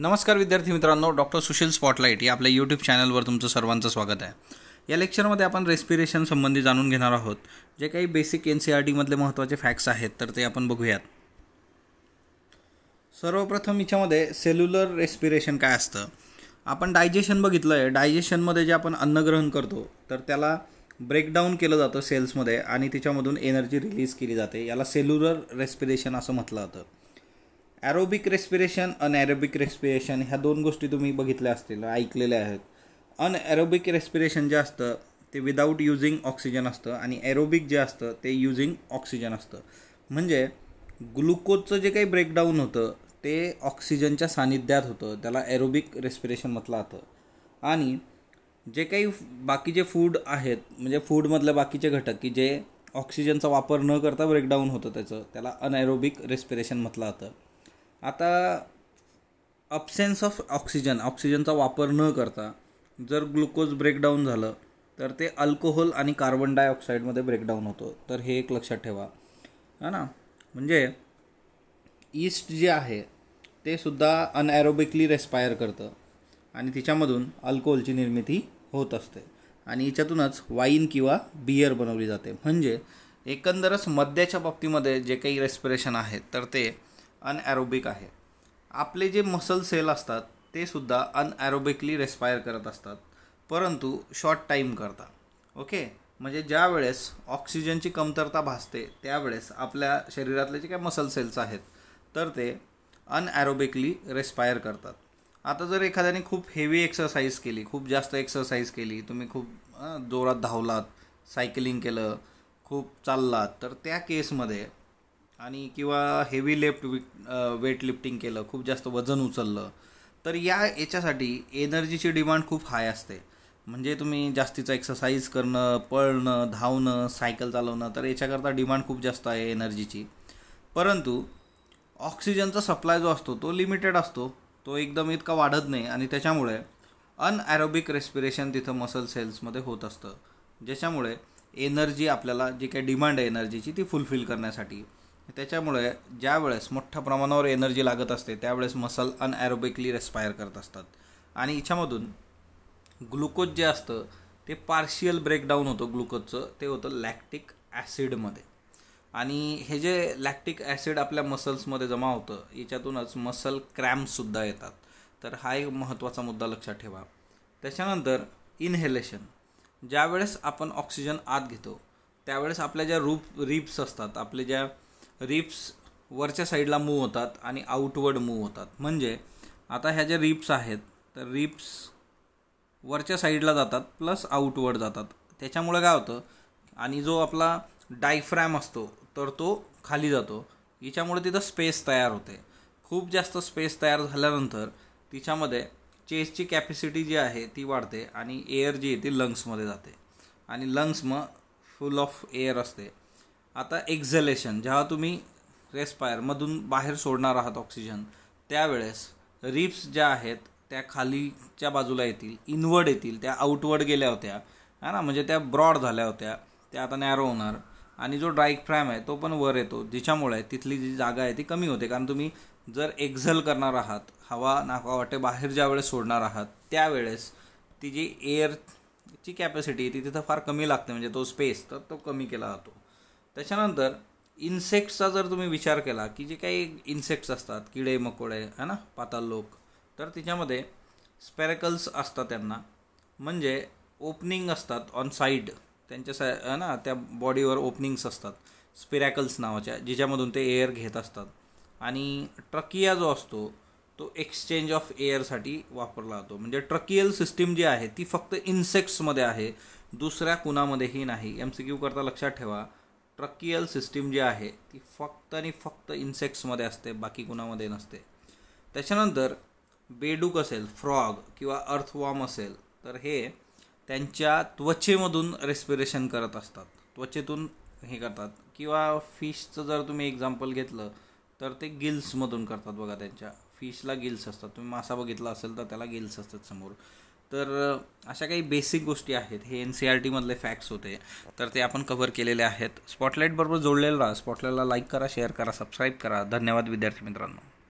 नमस्कार विद्यार्थी मित्रांनो डॉक्टर सुशील स्पॉटलाईट या आपल्या यूट्यूब चॅनलवर तुमचं सर्वांचं स्वागत आहे या लेक्चरमध्ये आपण रेस्पिरेशन संबंधी जाणून घेणार आहोत जे काही बेसिक एन सी आर टीमधले महत्त्वाचे फॅक्ट्स आहेत तर ते आपण बघूयात सर्वप्रथम हिच्यामध्ये सेल्युलर रेस्पिरेशन काय असतं आपण डायजेशन बघितलं आहे डायजेशनमध्ये जे आपण अन्न ग्रहण करतो तर त्याला ब्रेकडाऊन केलं जातं सेल्समध्ये आणि त्याच्यामधून एनर्जी रिलीज केली जाते याला सेल्युलर रेस्पिरेशन असं म्हटलं जातं ॲरोबिक रेस्पिरेशन अनॲरोबिक रेस्पिरेशन ह्या दोन गोष्टी तुम्ही बघितल्या असतील ऐकलेल्या आहेत अनॲरोबिक रेस्पिरेशन जे असतं ते विदाऊट युझिंग ऑक्सिजन असतं आणि ॲरोबिक जे असतं ते युझिंग ऑक्सिजन असतं म्हणजे ग्लुकोजचं जे काही ब्रेकडाऊन होतं ते ऑक्सिजनच्या सानिध्यात होतं त्याला ॲरोबिक रेस्पिरेशन म्हटलं जातं आणि जे काही बाकीचे फूड आहेत म्हणजे फूडमधले बाकीचे घटक की जे ऑक्सिजनचा वापर न करता ब्रेकडाऊन होतं त्याचं त्याला अनएरोबिक रेस्पिरेशन म्हटलं जातं आता अब्सेन्स ऑफ ऑक्सिजन ऑक्सिजनचा वापर न करता जर ग्लुकोज ब्रेकडाऊन झालं तर ते अल्कोहोल आणि कार्बन डायऑक्साईडमध्ये ब्रेकडाऊन होतो तर हे एक लक्षात ठेवा है ना म्हणजे ईस्ट जे आहे ते सुद्धा अनॲरोबिकली रेस्पायर करतं आणि तिच्यामधून अल्कोहोलची निर्मिती होत असते आणि हिच्यातूनच वाईन किंवा बियर बनवली जाते म्हणजे एकंदरच मद्याच्या बाबतीमध्ये जे काही रेस्पिरेशन आहे तर ते अनॲरोबिक आहे आपले जे मसल सेल असतात ते सुद्धा अनॲरोबिकली रेस्पायर करत असतात परंतु शॉर्ट टाईम करता ओके म्हणजे ज्या वेळेस ऑक्सिजनची कमतरता भासते त्यावेळेस आपल्या शरीरातले जे काय मसल सेल्स आहेत तर ते अनॲरोबिकली रेस्पायर करतात आता जर एखाद्याने खूप हेवी एक्सरसाइज केली खूप जास्त एक्सरसाइज केली तुम्ही खूप जोरात धावलात सायकलिंग केलं खूप चाललात तर त्या केसमध्ये आणि किंवा हेवी लेफ्ट विक वेट लिफ्टिंग केलं खूप जास्त वजन उचललं तर या याच्यासाठी एनर्जीची डिमांड खूप हाय असते म्हणजे तुम्ही जास्तीचं एक्सरसाइज करणं पळणं धावणं सायकल चालवणं तर याच्याकरता डिमांड खूप जास्त आहे एनर्जीची परंतु ऑक्सिजनचा सप्लाय जो असतो तो लिमिटेड असतो तो एकदम इतका वाढत नाही आणि त्याच्यामुळे ॲरोबिक रेस्पिरेशन तिथं मसल सेल्समध्ये होत असतं ज्याच्यामुळे एनर्जी आपल्याला जी काही डिमांड आहे एनर्जीची ती फुलफिल करण्यासाठी त्याच्यामुळे ज्या वेळेस मोठ्या प्रमाणावर एनर्जी लागत असते त्यावेळेस मसल अनएरोबिकली रेस्पायर करत असतात आणि याच्यामधून ग्लुकोज जे असतं ते पार्शियल ब्रेकडाऊन होतं ग्लुकोजचं ते होतं लॅक्टिक ॲसिडमध्ये आणि हे जे लॅक्टिक ॲसिड आपल्या मसल्समध्ये जमा होतं याच्यातूनच मसल क्रॅम्पसुद्धा येतात तर हा एक महत्त्वाचा मुद्दा लक्षात ठेवा त्याच्यानंतर इनहेलेशन ज्यावेळेस आपण ऑक्सिजन आत घेतो त्यावेळेस आपल्या ज्या रूप रिप्स असतात आपले ज्या रिप्स वरच्या साईडला मूव होतात आणि आउटवर्ड मूव होतात म्हणजे आता ह्या ज्या रिप्स आहेत तर रिप्स वरच्या साईडला जातात प्लस आउटवर्ड जातात त्याच्यामुळे काय होतं आणि जो आपला डायफ्रॅम असतो तर तो खाली जातो हिच्यामुळे तिथं स्पेस तयार होते खूप जास्त स्पेस तयार झाल्यानंतर तिच्यामध्ये चेस्टची कॅपॅसिटी जी आहे ती वाढते आणि एअर जी आहे ती लंग्समध्ये जाते आणि लंग्स मग फुल ऑफ एअर असते आता एक्झलेशन जेव्हा तुम्ही रेस्पायरमधून बाहेर सोडणार आहात ऑक्सिजन त्यावेळेस रिप्स ज्या आहेत त्या खालीच्या बाजूला येतील इनवर्ड येतील त्या आउटवर्ड गेल्या होत्या है ना म्हणजे त्या ब्रॉड झाल्या होत्या त्या आता नॅरो होणार आणि जो फ्रॅम आहे तो पण वर येतो ज्याच्यामुळे तिथली जी जागा आहे ती कमी होते कारण तुम्ही जर एक्झल करणार आहात हवा वाटे बाहेर ज्या वेळेस सोडणार आहात त्यावेळेस ती जी एअरची कॅपॅसिटी ती तिथं फार कमी लागते म्हणजे तो स्पेस तर तो कमी केला जातो त्याच्यानंतर इन्सेक्टचा जर तुम्ही विचार केला की जे काही इन्सेक्ट्स असतात किडे मकोडे है ना पाताल लोक तर तिच्यामध्ये स्पेरेकल्स असतात त्यांना म्हणजे ओपनिंग असतात ऑन साईड त्यांच्या सा है ना त्या बॉडीवर ओपनिंग्स असतात स्पिरॅकल्स नावाच्या जिच्यामधून ते एअर घेत असतात आणि ट्रकिया जो असतो तो एक्सचेंज ऑफ एअरसाठी वापरला जातो म्हणजे ट्रकियल सिस्टीम जी आहे ती फक्त इन्सेक्ट्समध्ये आहे दुसऱ्या कुणामध्येही नाही एम सी क्यू करता लक्षात ठेवा ट्रकियल सिस्टीम जी आहे ती फक्त आणि फक्त इन्सेक्ट्समध्ये असते बाकी कुणामध्ये नसते त्याच्यानंतर बेडूक असेल फ्रॉग किंवा अर्थवॉर्म असेल तर हे त्यांच्या त्वचेमधून रेस्पिरेशन करत असतात त्वचेतून हे करतात किंवा फिशचं जर तुम्ही एक्झाम्पल घेतलं तर ते गिल्समधून करतात बघा त्यांच्या फिशला गिल्स असतात तुम्ही मासा बघितला असेल तर त्याला गिल्स असतात समोर तर अशा काही बेसिक गोष्टी आहेत हे एन सी आर टीमधले फॅक्ट्स होते तर ते आपण कव्हर केलेले आहेत स्पॉटलाईटबरोबर जोडलेलं राहा स्पॉटलाईटला लाईक करा शेअर करा सबस्क्राईब करा धन्यवाद विद्यार्थी मित्रांनो